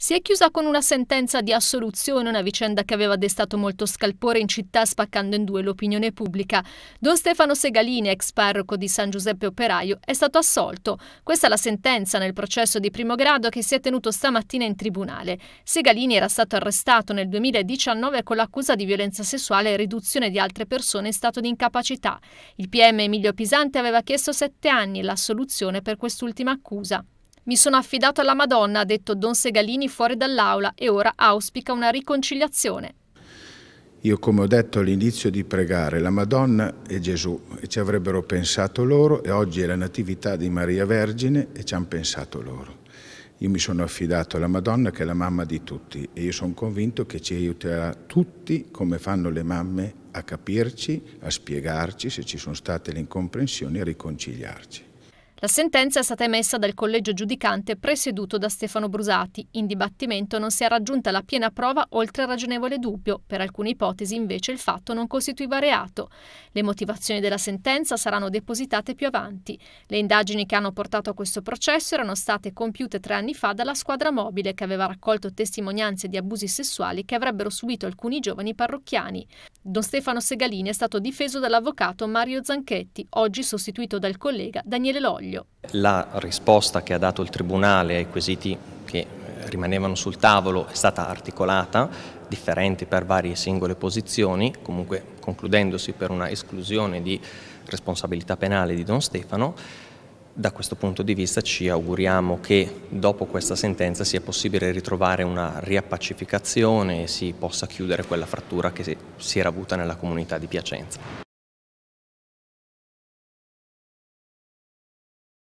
Si è chiusa con una sentenza di assoluzione, una vicenda che aveva destato molto scalpore in città, spaccando in due l'opinione pubblica. Don Stefano Segalini, ex parroco di San Giuseppe Operaio, è stato assolto. Questa è la sentenza nel processo di primo grado che si è tenuto stamattina in tribunale. Segalini era stato arrestato nel 2019 con l'accusa di violenza sessuale e riduzione di altre persone in stato di incapacità. Il PM Emilio Pisante aveva chiesto sette anni e l'assoluzione per quest'ultima accusa. Mi sono affidato alla Madonna, ha detto Don Segalini fuori dall'aula e ora auspica una riconciliazione. Io come ho detto all'inizio di pregare la Madonna e Gesù e ci avrebbero pensato loro e oggi è la Natività di Maria Vergine e ci hanno pensato loro. Io mi sono affidato alla Madonna che è la mamma di tutti e io sono convinto che ci aiuterà tutti come fanno le mamme a capirci, a spiegarci se ci sono state le incomprensioni e a riconciliarci. La sentenza è stata emessa dal collegio giudicante presieduto da Stefano Brusati. In dibattimento non si è raggiunta la piena prova oltre al ragionevole dubbio. Per alcune ipotesi invece il fatto non costituiva reato. Le motivazioni della sentenza saranno depositate più avanti. Le indagini che hanno portato a questo processo erano state compiute tre anni fa dalla squadra mobile che aveva raccolto testimonianze di abusi sessuali che avrebbero subito alcuni giovani parrocchiani. Don Stefano Segalini è stato difeso dall'avvocato Mario Zanchetti, oggi sostituito dal collega Daniele Loglio meglio. La risposta che ha dato il Tribunale ai quesiti che rimanevano sul tavolo è stata articolata, differenti per varie singole posizioni, comunque concludendosi per una esclusione di responsabilità penale di Don Stefano. Da questo punto di vista ci auguriamo che dopo questa sentenza sia possibile ritrovare una riappacificazione e si possa chiudere quella frattura che si era avuta nella comunità di Piacenza.